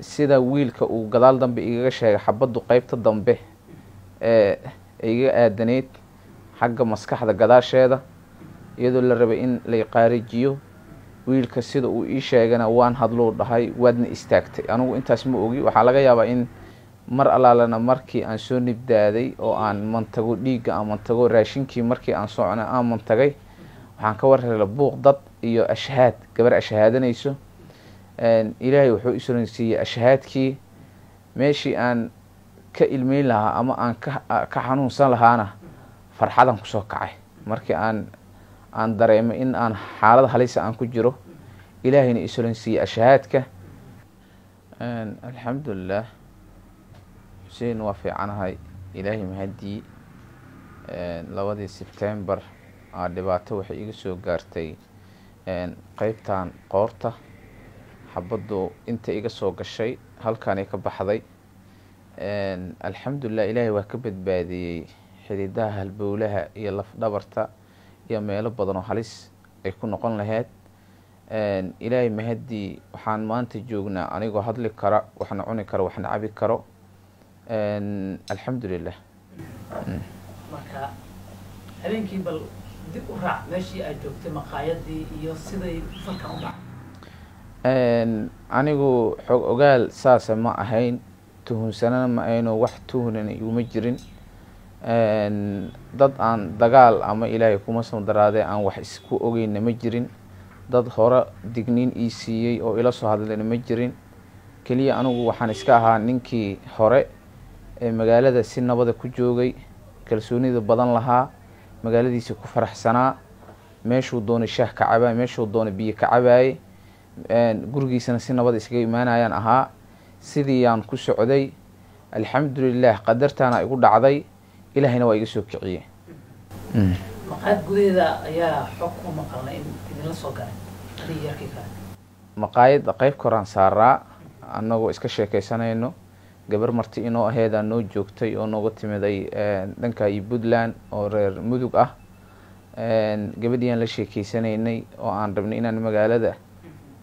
sida wiilka uu gadaal dambe igaga sheegay xabadu qeybta dambe ee iga aadaneyd xagga maskaxda gadaasheeda iyadoo la rabay in layqaarijiyo wiilka sida uu ii sheegana waan hadluu dhahay waadna istaagtay anugu intaas ma ogi waxaa laga yaabaa in mar allaalena markii aan soo nibdaaday oo aan mantago dhiigga aan mantago raashinkii markii aan socona aan mantagay waxaan ka warhelay buuq dad iyo ashhaad gabar ashahaadanayso ilaahay wuxuu isoransiiyey ashhaadkii meeshii aan ka ilmeyn lahaa ama aan ka xanuunsan lahaana farxadan kusoo kacay markii aan aan dareemay in aan xaalad halisa ah aan ku jiro ilaahayna isoransiiyey ashhaadka alxamdulilah xuseen waa fiicanahay ilaahay mahadii labadii sebtembar aa dhibaato waxay iga soo gaartay qeybtan qoorta xabaddu inta iga soo gashay halkaanay ka baxday alxamdulilah ilaahay waa ka badbaadiyey xididaha halbowlaha iyo lafdhabarta iyo meelo badan oo halis ay ku noqon laheyd ilaahay mahadii waxaan maanta joognaa anigoo hadli kara waxna cuni karo waxna cabi karo alxamdulilah mm. marka habeenkii bal dib u raac meeshii aad joogtay maqaayadii iyo siday falka u dhaca anigu xog ogaal saasa ma ahayn tuhunsanana ma ayno wax tuhunana iguma jirin dad aan dagaal ama ilaahay kuma samdaraadee aan wax isku ogeyna ma jirin dad hore digniin ii siiyey oo ila soo hadlana ma jirin keliya anigu waxaan iska ahaa ninkii hore ee magaalada si nabada ku joogay kalsoonida badan lahaa magaaladiisa ku faraxsanaa meeshuu doonay shaah ka cabaay meeshuu doonay biyo ka cabaayey gurigiisana si nabad iskaga imaanayaan ahaa sidii yaan ku socday alxamdulilah qadartaana igu dhacday ilaahayna waa iga soo kiciye hmm. maqaayadda qayb koraan saaraa annagoo iska sheekaysanayno gabar marti inoo aheedaa noo joogtay oo nooga timiday dhanka iyo puntland oo reer mudug ah gabadhiiaan la sheekeysanaynay oo aan rabnay inaan magaalada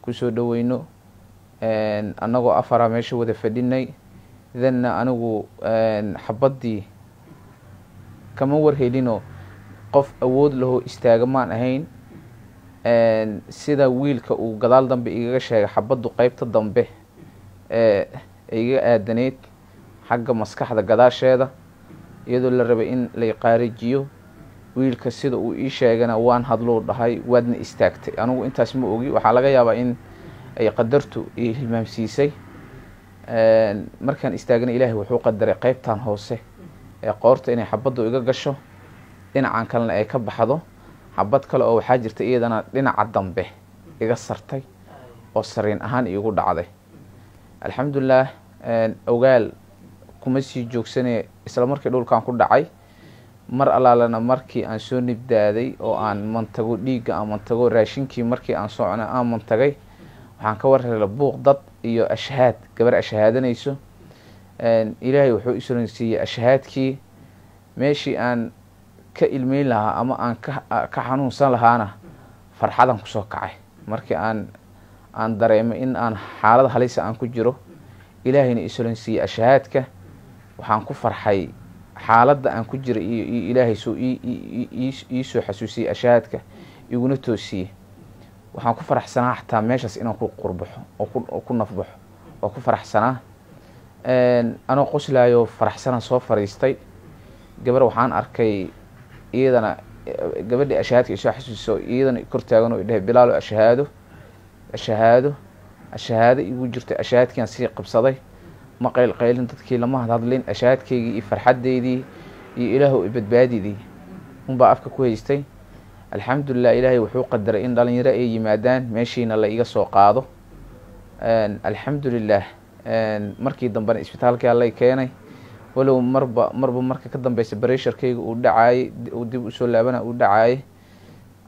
kusoo dhaweyno annagoo afaraa meesha wada fadhinay idanna anigu xabaddii kama warhelino qof awood lahoo istaaga maan ahayn sida wiilka uu gadaal dambe igaga sheegay xabaddu qeybta dambe e, ee iga aadaneyd xagga maskaxda gadaasheeda iyadoo la rabay in lay qaarijiyo wiilka sida uu ii sheegana waan hadluu dhahay waadna istaagtay anugu intaas ma ogi waxaa laga yaabaa in ay qadartu iyo hilmaamsiisay markaan istaagana ilaahay wuxuu qadaray qeybtan hoose ee qoorta inay xabaddu iga gasho dhinacan kalena ay ka baxdo xabad kale oo waxaa jirta iyadana dhinaca dambe iga sartay oo sariin ahaan iigu dhacday alxamdulilaah ogaal kuma sii joogsanee islamarkii markii dhulkan ku dhacay mar alaalana markii aan soo nibdaaday oo aan mantago dhiigga aan mantago raashinkii markii aan socna aan mantagay waxaan ka warhelay buuq dad iyo ashhaad gabar ashahaadanayso ilaahay wuxuu isurasiiyey ashhaadkii meeshii aan ka ilmeyn lahaa ama aan ka xanuunsan lahaana farxadan kusoo kacay markii aan aan dareemo in aan xaalad halisa ah aan ku jiro ilaahayna isulansiiyey ashahaadka waxaan ku farxay xaaladda aan ku jira iyo ilaahay soo ii soo xasuusiyey ashahaadka iguna toosiyey waxaan ku faraxsanaa xataa meeshaas inaan ku qurbaxo oo ku nafbaxo waa ku faraxsanaa anoo qoslaayo faraxsana soo fariistay gabar waxaan arkay iyadana e, gabadhii ashahaadka isoo xasuusiso iyadana kortaagan oo idhehe bilaalo ashahaado ashahaado ashahaado igu jirta ashahaadkiaan sii qabsaday ma qaylqaylin dadkii lama hadhadlin ashaadkaygii iyo farxaddeydii iyo ilaahu badbaadidii unbaa afka ku haystay alxamdulilah ilaahay wuxuu qadaray in dhalinyaro ay yimaadaan meeshiina la iga soo qaado alxamdulilah markii dambena isbitaalkii lay keenay walow marba marba marka ka dambeysa baresharkayga uu dhacaayey dib usoo laabana uu dhacaayey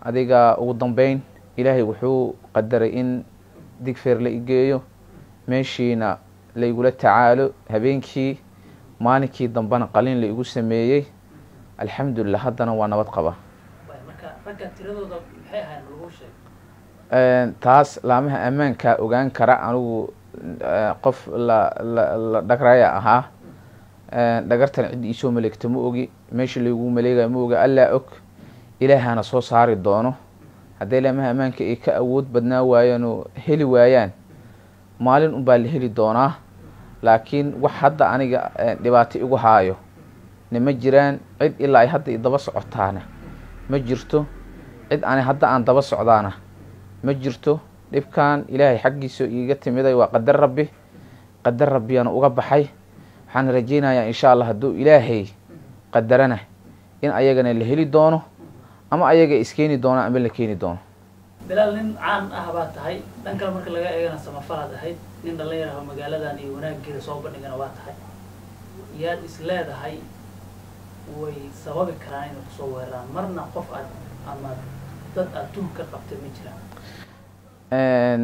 adiga ugu dambeyn ilaahay wuxuu qadaray in digfeer la igeeyo meeshiina laygula tacaalo habeenkii maalinkii dambena qaliin laigu sameeyey alxamdulilah haddana waa nabad qaba taas laamaha ammaankaa ogaan kara anigu qof la dhagraya ahaa dhagartan cid isoo maleegta ma ogi meesha laygu maleegaya ma ogi allaa og ilaahana soo saari doono hadday laamaha ammaanka ay ka awood badnaa waayaano heli waayaan maalin unbaa la heli doonaa laakiin wax hadda aniga eh, dhibaato igu haayo ne ma jiraan cid ilaa ay hadda i daba socotaana ma jirto cid ani hadda aan daba socdaana ma jirto dhibkan ilaahay xaggiisa iiga timiday waa qadar rabbi qadar rabbiyaan uga baxay waxaan rajaynayaa insha allah hadduu ilaahay qadarana in ayagana la heli doono ama ayaga iskeeni doono ama la keeni doono bilaal nin caan ah baa tahay dhan kale marka laga eegana samafalaad ahayd nin dhallinyaraha magaaladan iyo wanaaggeeda soo bandhigana waa tahay yaad is way sababi karaan inay kusoo weeraraan marna qof aad ama dad aad tuhum ka qabta ma jiraan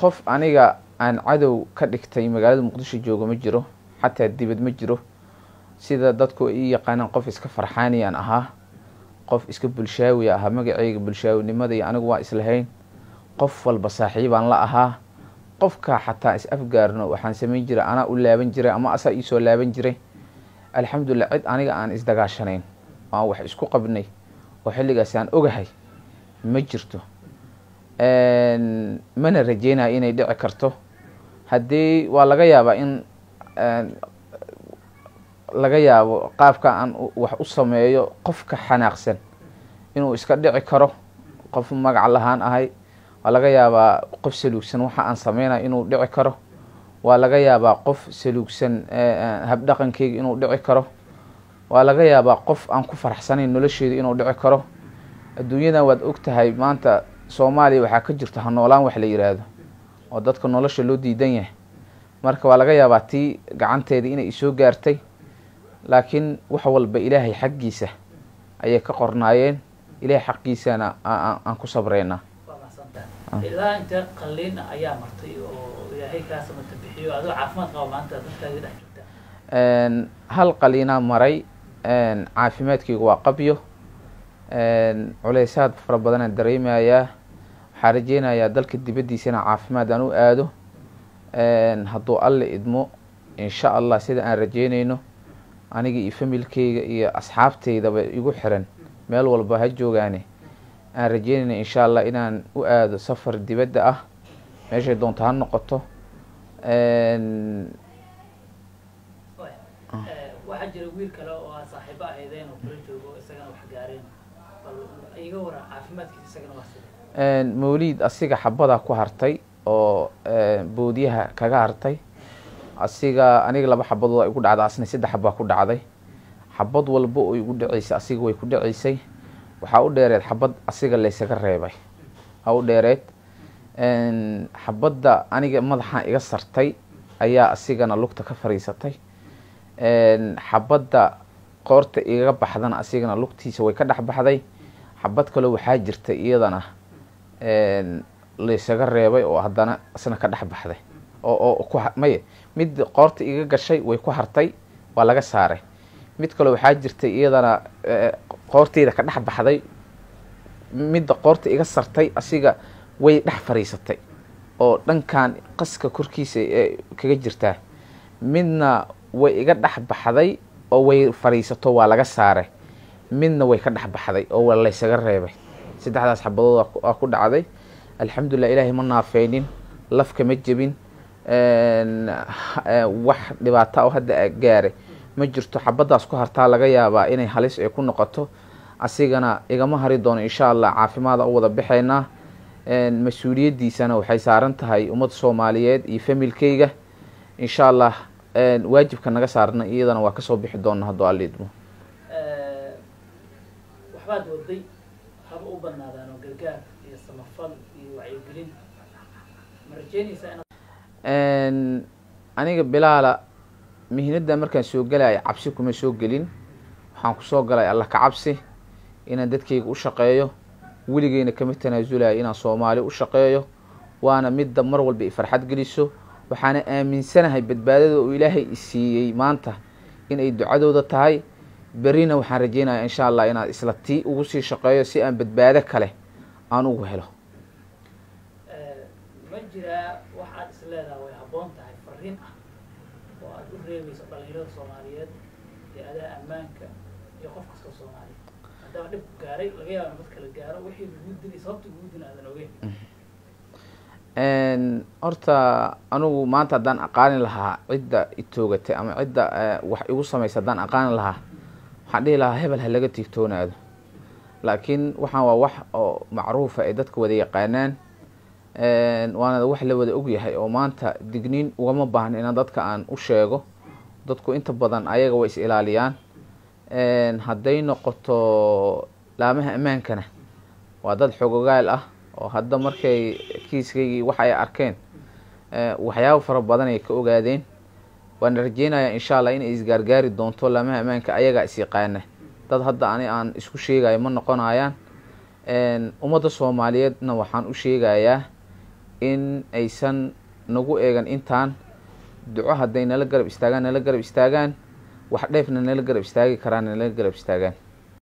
qof aniga aan cadow ka dhigtay magaalada muqdisho jooga ma jiro xataa dibad ma jiro sida dadku ii yaqaanaan qof iska farxaani ahaa qof iska bulshaawi ahaa magaceyga bulshaawinimada iyo anigu waa islahayn qof walba saaxiibaan la ahaa qofka xataa is afgaarno waxaan samayn jiray anaa u laaban jiray ama asaa iisoo laaban jiray alxamdulilah cid aniga aan isdagaashanayn oo aan wax isku qabnay oo xilligaasi aan ogahay ma jirto mana rajeynayo inay dhici karto haddii waa laga yaabaa in laga yaabo qaabka aan wax u sameeyo qofka xanaaqsan inuu iska dhici karo qof magac lahaan ahay waa laga yaabaa qof saluugsan waxa aan sameynaya inuu dhici karo waa laga yaabaa qof saluugsan eh, eh, habdhaqankeyga inuu dhici karo waa laga yaabaa qof aan ku faraxsanayn nolosheeda inuu dhici karo adduunyadan waad og tahay maanta soomaaliya waxaa ka jirta ha noolaan wax la yiraahdo oo dadka nolosha loo diidan yahay marka waa laga yaabaa tii gacanteedii inay isoo gaartay laakiin wax walba ilaahay xaggiisa ayay ka qornaayeen ilaahay xaqiisana aan ku sabreynaa Ah. ilaa inta qalliin ayaa martay oo ilaahay kaa samata bixiyo adoo caafimaad qaba maanta dadkaagi dhex jirta hal qaliinaa maray caafimaadkaygu waa qabyo culeysaad fara badanaan dareemayaa waxaa rajeynayaa dalka dibaddiisana caafimaad aan u aado hadduu alle idmo insha allah sida aan rajeynayno aniga iyo familkeyga iyo asxaabtaydaba igu xiran meel walba ha joogaane aan rajeynayna insha allah inaan u aado safar dibadda ah meeshay doonto ha noqoto mawliid asiga xabadaa ku hartay oo boodyaha kaga hartay asiga aniga laba xabadood ay igu dhacday asna saddex xabaa ku dhacday xabad walba oo igu dhaceysa asiga way ku dhaceysay waxaa u dheereed xabad asiga laysaga reebay waxaa u dheereed xabadda aniga madaxaan iga sartay ayaa asigana lugta ka fariisatay xabadda qoorta igaga baxdana asigana lugtiisa way ka dhex baxday xabad kaloo waxaa jirta iyadana laysaga reebay oo haddana isna ka dhex baxday oo oo ku may mid qoorta iga gashay way ku hartay waa laga saaray mid kale waxaa jirtay iyadana e, e, qoortayda ka dhex baxday midda qoorta iga sartay asiga way dhex fariisatay oo dhankan qaska korkiisa e, kaga jirtaa midna way iga dhex baxday oo way fariisato waa laga saaray midna way ka dhex baxday oo waa laysaga reebay saddexdaas xabadood aa ku dhacday alxamdulillah ilaahay ma naafeynin lafkama jebin wax dhibaata ah o hadda gaaray ma jirto xabadaas ku hartaa laga yaabaa inay halis ee ku noqoto asigana igama hari doono insha allah caafimaada u wada baxaynaa mas-uuliyaddiisana waxay saaran tahay ummadda soomaaliyeed iyo familkeyga insha allah waajibka naga saarna iyadana waa kasoo bixi doona haddoo aliidmo waxbaad waday haba u banaadaan oo gargaar iyo samafal iyo wacyigelin ma aniga bilaala mihinada markaan soo galaya cabsi kuma soo gelin waxaan kusoo galay alla ka cabsi inaan dadkayga u shaqeeyo weligeyna kama tanaasulaya inaan soomaali u shaqeeyo waana midda mar walba i farxad geliso waxaana aaminsanahay badbaadada oo ilaahay isiiyey maanta inay ducadooda tahay berrina waxaan rajeynaya insha allah inaan isla tii ugu sii shaqeeyo si aan badbaado kale aan ugu helo eh, ma jiraa waxaad is way haboon tahay fariin ah reebaysa dhalinyarada soomaaliyeed horta anigu maanta haddaan aqaani lahaa cidda itoogatay ama cidda eh, wax igu samaysa haddaan aqaani lahaa waxaan dhihi lahaa hebel ha laga tiigtoonaado laakiin waxaan waa wax oo macruufa ay dadka wada yaqaanaan waana wax la wada ogyahay oo maanta digniin ugama baahna inaan dadka aan u sheego dadku inta badan ayaga way is ilaaliyaan hadday noqoto laamaha ammaankana waa dad xogogaal ah oo hadda markay kiiskaygii wax ay arkeen waxyaaba fara badan ay ka ogaadeen waana rajeynayaa insha allah inay isgaargaari doonto laamaha ammaanka ayagaa is yaqaana dad hadda ani aan isku sheegayo ma noqonayaan ummadda soomaaliyeedna waxaan u sheegayaa in aysan nagu eegan intaan duco hadday nala garab istaagaan nala garab istaagaan wax dheefna nala garab istaagi karaan nala garab istaagaan